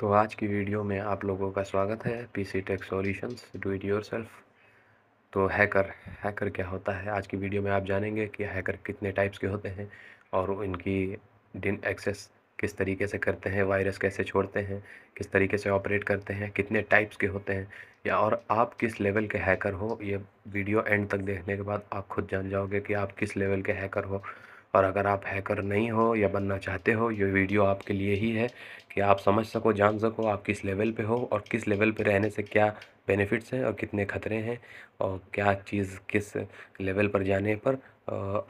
तो आज की वीडियो में आप लोगों का स्वागत है PC tech solutions do it yourself तो हैकर हैकर क्या होता है आज की वीडियो में आप जानेंगे कि हैकर कितने टाइप्स के होते हैं और इनकी डिन एक्सेस किस तरीके से करते हैं वायरस कैसे छोड़ते हैं किस तरीके से ऑपरेट करते हैं कितने टाइप्स के होते हैं या और आप किस लेवल के हैकर हो ये वीडियो एंड तक देखने के बाद आप खुद जान जाओगे कि आप किस लेवल के हैकर हो और अगर आप हैकर नहीं हो या बनना चाहते हो ये वीडियो आपके लिए ही है कि आप समझ सको जान सको आप किस लेवल पे हो और किस लेवल पे रहने से क्या बेनिफिट्स हैं और कितने ख़तरे हैं और क्या चीज़ किस लेवल पर जाने पर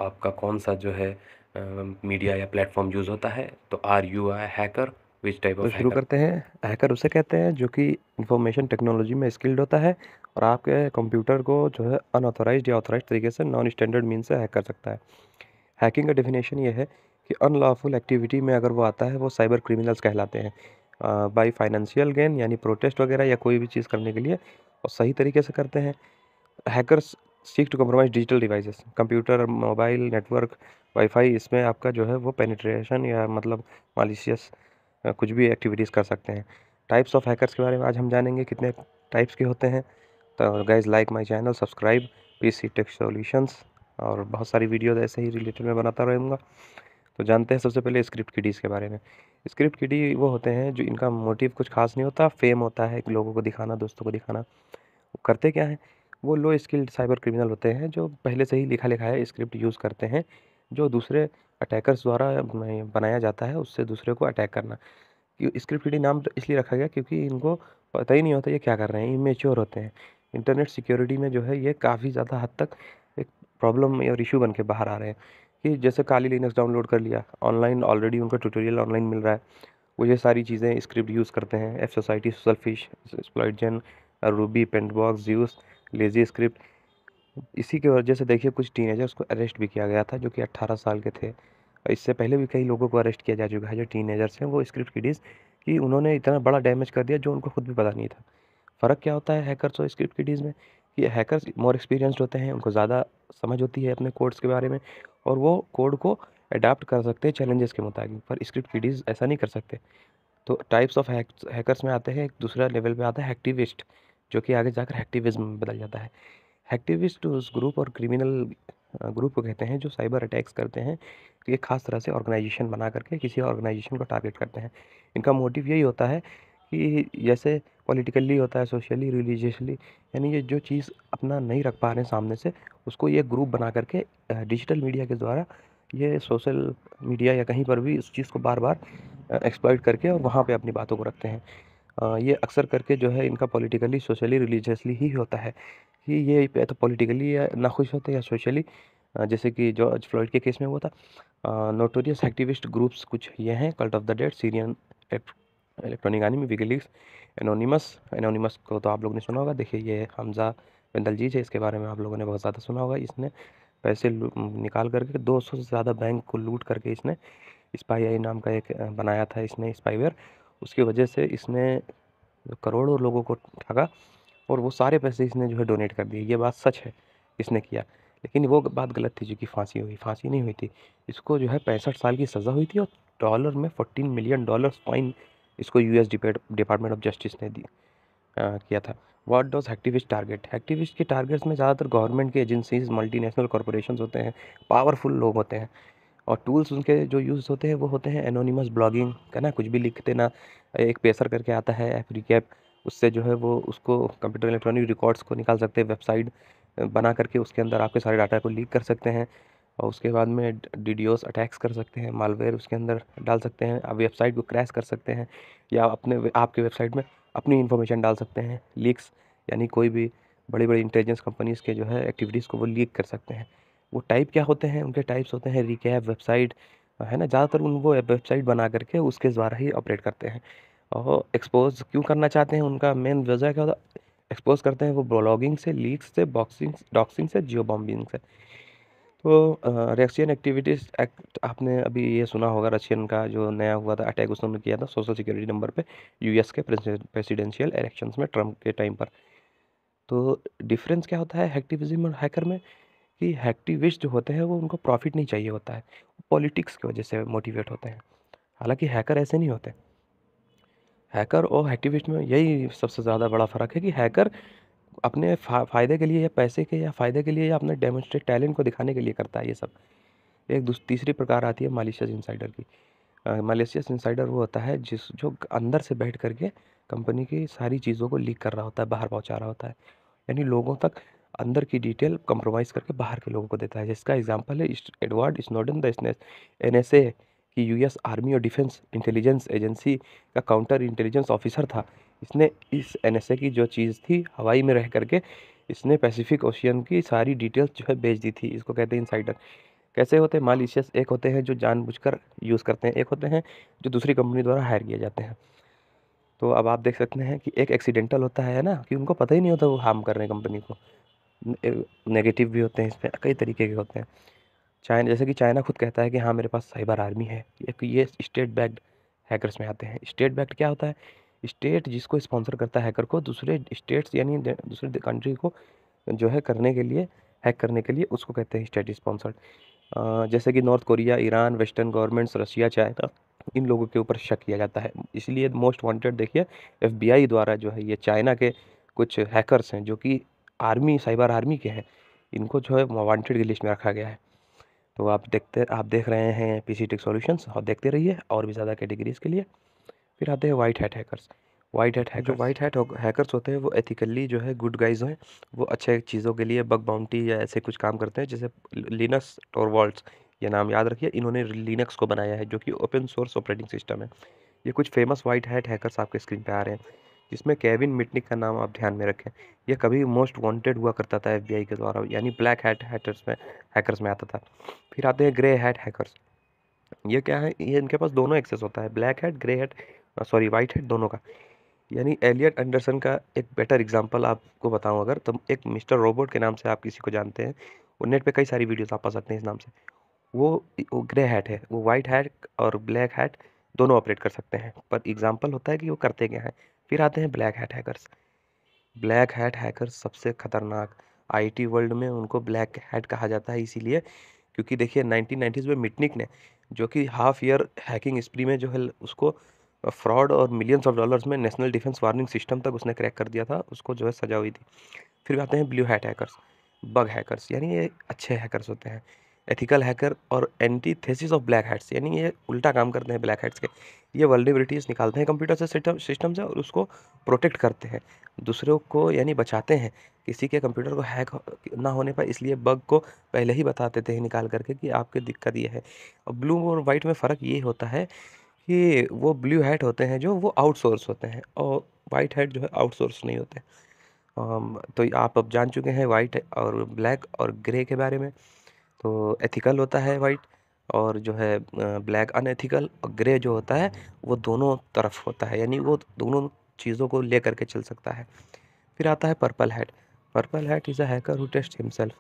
आपका कौन सा जो है मीडिया या प्लेटफॉर्म यूज़ होता है तो are you I hacker which type तो ऑफ शुरू करते हैं हैकर उसे कहते हैं जो कि इंफॉर्मेशन टेक्नोलॉजी में स्किल्ड होता है और आपके कंप्यूटर को जो है अनऑथोराइज या ऑथोराइज तरीके से नॉन स्टैंडर्ड मीन से हैक कर सकता है हैकिंग का डेफिनेशन ये है कि अनलॉफुल एक्टिविटी में अगर वो आता है वो साइबर क्रिमिनल्स कहलाते हैं बाय फाइनेंशियल गेन यानी प्रोटेस्ट वगैरह या कोई भी चीज़ करने के लिए और सही तरीके से करते हैं hackers seek to compromise digital devices computer mobile network wifi इसमें आपका जो है वो पेनिट्रेशन या मतलब मालिशियस कुछ भी एक्टिविटीज़ कर सकते हैं टाइप्स ऑफ हैकर्स के बारे में आज हम जानेंगे कितने टाइप्स के होते हैं तो guys like my channel subscribe P C tech solutions और बहुत सारी वीडियो ऐसे ही रिलेटेड मैं बनाता रहूँगा तो जानते हैं सबसे पहले स्क्रिप्ट किडीज़ के बारे में स्क्रिप्ट किडी वो होते हैं जो इनका मोटिव कुछ खास नहीं होता फेम होता है लोगों को दिखाना दोस्तों को दिखाना करते क्या हैं वो लो स्किल्ड साइबर क्रिमिनल होते हैं जो पहले से ही लिखा लिखा है स्क्रिप्ट यूज़ करते हैं जो दूसरे अटैकर्स द्वारा बनाया जाता है उससे दूसरे को अटैक करना स्क्रिप्ट किडी नाम तो इसलिए रखा गया क्योंकि इनको पता ही नहीं होता ये क्या कर रहे हैं इमेच्योर होते हैं इंटरनेट सिक्योरिटी में जो है ये काफ़ी ज़्यादा हद तक प्रॉब्लम और इशू बन के बाहर आ रहे हैं कि जैसे काली लिनक्स डाउनलोड कर लिया ऑनलाइन ऑलरेडी उनका ट्यूटोरियल ऑनलाइन मिल रहा है वो ये सारी चीज़ें स्क्रिप्ट यूज़ करते हैं एफ सोसाइटी सल्फिश स्प्लॉइडजन रूबी पेंटबॉक्स ज्यूस लेजी स्क्रिप्ट इसी के वजह से देखिए कुछ टीनेजर्स को अरेस्ट भी किया गया था जो कि 18 साल के थे और इससे पहले भी कई लोगों को अरेस्ट किया जा चुका है जो टीनेजर्स हैं वो स्क्रिप्ट किडीज़ कि उन्होंने इतना बड़ा डैमेज कर दिया जो उनको खुद भी पता नहीं था फ़र्क क्या होता है हैकर्स और स्क्रिप्ट किडीज़ में कि हैकर्स मोर एक्सपीरियंसड होते हैं उनको ज़्यादा समझ होती है अपने कोड्स के बारे में और वो कोड को अडाप्ट कर सकते हैं चैलेंजेस के मुताबिक पर स्क्रिप्ट किडीज ऐसा नहीं कर सकते तो टाइप्स ऑफ हैकर्स में आते हैं एक दूसरा लेवल पे आता है एक्टिविस्ट जो कि आगे जाकर हैक्टिविज्म में बदल जाता है हैक्टिविस्ट उस ग्रुप और क्रिमिनल ग्रुप को कहते हैं जो साइबर अटैक्स करते हैं तो ये खास तरह से ऑर्गेनाइजेशन बना करके किसी ऑर्गेनाइजेशन को टारगेट करते हैं इनका मोटिव यही होता है कि जैसे पॉलिटिकली होता है सोशली रिलीजियसली यानी ये जो चीज़ अपना नहीं रख पा रहे हैं सामने से उसको ये ग्रुप बना करके डिजिटल मीडिया के द्वारा ये सोशल मीडिया या कहीं पर भी उस चीज़ को बार बार एक्सप्लॉइट करके और वहाँ पे अपनी बातों को रखते हैं ये अक्सर करके जो है इनका पॉलिटिकली सोशली रिलीजियसली ही होता है कि ये तो पॉलिटिकली या नाखुश होते या सोशली जैसे कि जॉर्ज फ्लॉइड के केस में हुआ था नोटोरियस एक्टिविस्ट ग्रुप्स कुछ ये हैं cult of the dead Syrian electronic army WikiLeaks anonymous anonymous को तो आप लोग ने सुना होगा देखिए ये हमजा जी है इसके बारे में आप लोगों ने बहुत ज़्यादा सुना होगा इसने पैसे निकाल करके 200 से ज़्यादा बैंक को लूट करके इसने स्पाई आई नाम का एक बनाया था इसने स्पाईवेयर उसकी वजह से इसने करोड़ों लोगों को ठगा और वो सारे पैसे इसने जो है डोनेट कर दिए ये बात सच है इसने किया लेकिन वो बात गलत थी जो कि फांसी हुई फांसी नहीं हुई थी इसको जो है पैंसठ साल की सज़ा हुई थी और डॉलर में फोर्टीन मिलियन डॉलर फाइन इसको U S department of justice ने दी आ, किया था वाट डॉज एक्टिविस्ट टारगेट एक्टिविस्ट के टारगेट्स में ज़्यादातर गवर्नमेंट की एजेंसीज मल्टीनेशनल कॉरपोरेशन होते हैं पावरफुल लोग होते हैं और टूल्स उनके जो यूज़ होते हैं वो होते हैं एनोनिमस ब्लॉगिंग है ना कुछ भी लिख देना एक पेसर करके आता है रिकैप उससे जो है वो उसको कंप्यूटर इलेक्ट्रॉनिक रिकॉर्ड्स को निकाल सकते हैं वेबसाइट बना करके उसके अंदर आपके सारे डाटा को लीक कर सकते हैं और उसके बाद में डीडीओस अटैक्स कर सकते हैं मालवेयर उसके अंदर डाल सकते हैं आप वेबसाइट को क्रैश कर सकते हैं या अपने आपके वेबसाइट में अपनी इन्फॉर्मेशन डाल सकते हैं लीक्स यानी कोई भी बड़ी बड़ी इंटेलिजेंस कंपनीज़ के जो है एक्टिविटीज़ को वो लीक कर सकते हैं वो टाइप क्या होते हैं उनके टाइप्स होते हैं रिकैप वेबसाइट है ना ज़्यादातर उन वो वेबसाइट बना करके उसके द्वारा ही ऑपरेट करते हैं और एक्सपोज क्यों करना चाहते हैं उनका मेन वजह क्या होता है एक्सपोज करते हैं वो ब्लॉगिंग से लीक से बॉक्सिंग डॉक्सिंग से जियो बॉम्बिंग से तो रशियन एक्टिविटीज़ एक्ट आपने अभी ये सुना होगा रशियन का जो नया हुआ था अटैक उसने किया था सोशल सिक्योरिटी नंबर पे यूएस के प्रेसिडेंशियल इलेक्शंस में ट्रम्प के टाइम पर तो डिफरेंस क्या होता है हैक्टिविज्म और हैकर में कि हैक्टिविस्ट जो होते हैं वो उनको प्रॉफिट नहीं चाहिए होता है पॉलिटिक्स की वजह से मोटिवेट होते हैं हालांकि हैकर ऐसे नहीं होते हैकर और हैक्टिविस्ट में यही सबसे ज़्यादा बड़ा फ़र्क है कि हैकर अपने फ़ायदे के लिए या पैसे के या फ़ायदे के लिए या अपने डेमोस्ट्रेट टैलेंट को दिखाने के लिए करता है ये सब एक तीसरी प्रकार आती है मालिशियस इंसाइडर की मालिशियस इंसाइडर वो होता है जिस जो अंदर से बैठ करके कंपनी की सारी चीज़ों को लीक कर रहा होता है बाहर पहुँचा रहा होता है यानी लोगों तक अंदर की डिटेल कंप्रोमाइज़ करके बाहर के लोगों को देता है जिसका एग्जाम्पल है Edward Snowden the N S A कि यूएस आर्मी और डिफेंस इंटेलिजेंस एजेंसी का काउंटर इंटेलिजेंस ऑफिसर था इसने इस एनएसए की जो चीज़ थी हवाई में रह करके इसने पैसिफिक ओशियन की सारी डिटेल्स जो है भेज दी थी इसको कहते हैं इंसाइडर कैसे होते हैं मालिशियस एक होते हैं जो जानबूझकर यूज़ करते हैं एक होते हैं जो दूसरी कंपनी द्वारा हायर किए जाते हैं तो अब आप देख सकते हैं कि एक एक्सीडेंटल होता है ना कि उनको पता ही नहीं होता वो हार्म कर रहे हैं कंपनी को नेगेटिव भी होते हैं इसमें कई तरीके के होते हैं चाइना जैसे कि चाइना खुद कहता है कि हाँ मेरे पास साइबर आर्मी है ये स्टेट बैक्ड हैकर्स में आते हैं स्टेट बैक्ड क्या होता है स्टेट जिसको स्पॉन्सर करता है हैकर को दूसरे स्टेट्स यानी दूसरे कंट्री को जो है करने के लिए हैक करने के लिए उसको कहते हैं स्टेट स्पॉन्सर्ड जैसे कि North Korea Iran western governments Russia China इन लोगों के ऊपर शक किया जाता है इसलिए मोस्ट वांटेड देखिए एफबीआई द्वारा जो है ये चाइना के कुछ हैकर्स हैं जो कि आर्मी साइबर आर्मी के हैं इनको जो है वांटेड की लिस्ट में रखा गया है तो आप देखते आप देख रहे हैं पी सी टेक सोल्यूशंस और देखते रहिए और भी ज़्यादा कैटेगरीज़ के लिए फिर आते हैं white hat hackers white hat hacker जो वाइट हैट हैकर्स होते हैं वो एथिकली जो है गुड गाइज हैं वो अच्छे चीज़ों के लिए बग बाउंटी या ऐसे कुछ काम करते हैं जैसे लिनक्स और वॉल्ट ये नाम याद रखिए इन्होंने लिनक्स को बनाया है जो कि ओपन सोर्स ऑपरेटिंग सिस्टम है ये कुछ फेमस वाइट हैट हैकर्स आपके स्क्रीन पर आ रहे हैं जिसमें केविन मिटनिक का नाम आप ध्यान में रखें यह कभी मोस्ट वांटेड हुआ करता था एफबीआई के द्वारा यानी ब्लैक हैट हैटर्स में हैकर्स में आता था फिर आते हैं ग्रे हैट हैकर्स ये क्या है ये इनके पास दोनों एक्सेस होता है black hat grey hat sorry white hat दोनों का यानी एलियट एंडरसन का एक बेटर एग्जाम्पल आपको बताऊँ अगर तो एक मिस्टर रोबोट के नाम से आप किसी को जानते हैं और नेट पर कई सारी वीडियोज आप पा सकते हैं इस नाम से वो वो ग्रे हैट है वो वाइट हैट और ब्लैक हैट दोनों ऑपरेट कर सकते हैं पर एग्जाम्पल होता है कि वो करते क्या हैं फिर आते हैं black hat hackers black hat hackers सबसे खतरनाक आईटी वर्ल्ड में उनको ब्लैक हैट कहा जाता है इसीलिए क्योंकि देखिए नाइनटीन नाइन्टीज़ में मिटनिक ने जो कि हाफ ईयर हैकिंग स्प्री में जो है उसको फ्रॉड और मिलियंस ऑफ डॉलर्स में नेशनल डिफेंस वार्निंग सिस्टम तक उसने क्रैक कर दिया था उसको जो है सजा हुई थी फिर आते हैं blue hat hackers bug hackers यानी ये अच्छे हैकर्स होते हैं एथिकल हैकर और antithesis of black hats यानी ये उल्टा काम करते हैं ब्लैक हैट्स के ये वर्ल्डेबिलिटीज़ निकालते हैं कंप्यूटर से सिस्टम से और उसको प्रोटेक्ट करते हैं दूसरों को यानी बचाते हैं किसी के कंप्यूटर को हैक ना होने पर इसलिए बग को पहले ही बता देते हैं निकाल करके कि आपकी दिक्कत ये है और ब्लू और वाइट में फ़र्क ये होता है कि वो ब्लू हैट होते हैं जो वो आउटसोर्स होते हैं और वाइट हैट जो है आउटसोर्स नहीं होते तो आप अब जान चुके हैं वाइट और ब्लैक और ग्रे के बारे में तो एथिकल होता है वाइट और जो है ब्लैक अनएथिकल और ग्रे जो होता है वो दोनों तरफ होता है यानी वो दोनों चीज़ों को ले करके चल सकता है फिर आता है purple hat purple hat is a hacker who test himself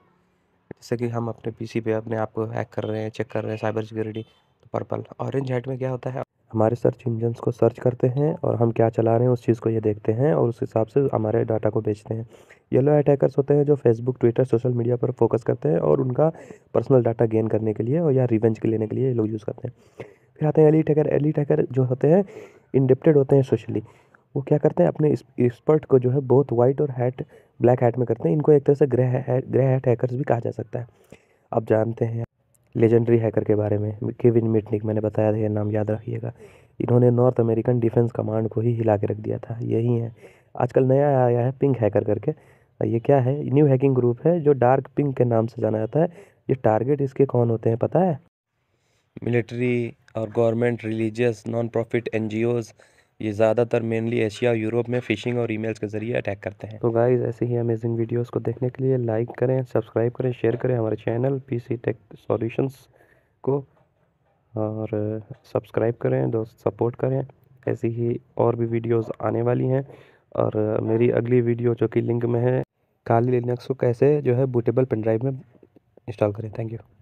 जैसे कि हम अपने पीसी पे अपने आप को हैक कर रहे हैं चेक कर रहे हैं साइबर सिक्योरिटी तो पर्पल ऑरेंज हैट में क्या होता है हमारे सर्च इंजन्स को सर्च करते हैं और हम क्या चला रहे हैं उस चीज़ को ये देखते हैं और उस हिसाब से हमारे डाटा को बेचते हैं येलो अटैकर्स होते हैं जो फेसबुक ट्विटर सोशल मीडिया पर फोकस करते हैं और उनका पर्सनल डाटा गेन करने के लिए और या रिवेंज के लेने के लिए ये लोग यूज़ करते हैं फिर आते हैं एली टैकर एली टैकर जो होते हैं इंडिप्टेड होते हैं सोशली वो क्या करते हैं अपने एक्सपर्ट को जो है बहुत वाइट और हैट ब्लैक हैट में करते हैं इनको एक तरह से ग्रह हैट ग्रह हैट हैकर्स भी कहा जा सकता है आप जानते हैं लेजेंडरी हैकर के बारे में केविन मिटनिक मैंने बताया था ये नाम याद रखिएगा इन्होंने नॉर्थ अमेरिकन डिफेंस कमांड को ही हिला के रख दिया था यही है आजकल नया आया है पिंक हैकर करके ये क्या है न्यू हैकिंग ग्रुप है जो डार्क पिंक के नाम से जाना जाता है ये टारगेट इसके कौन होते हैं पता है मिलिट्री और गवर्नमेंट रिलीजियस नॉन प्रॉफिट एन ये ज़्यादातर मेनली एशिया और यूरोप में फ़िशिंग और ईमेल्स के ज़रिए अटैक करते हैं तो गाइज ऐसे ही अमेजिंग वीडियोस को देखने के लिए लाइक करें सब्सक्राइब करें शेयर करें हमारे चैनल पीसी टेक सॉल्यूशंस को और सब्सक्राइब करें दोस्त सपोर्ट करें ऐसी ही और भी वीडियोस आने वाली हैं और मेरी अगली वीडियो जो कि लिंक में है काली लिनक्स को कैसे जो है बूटेबल पेन ड्राइव में इंस्टॉल करें थैंक यू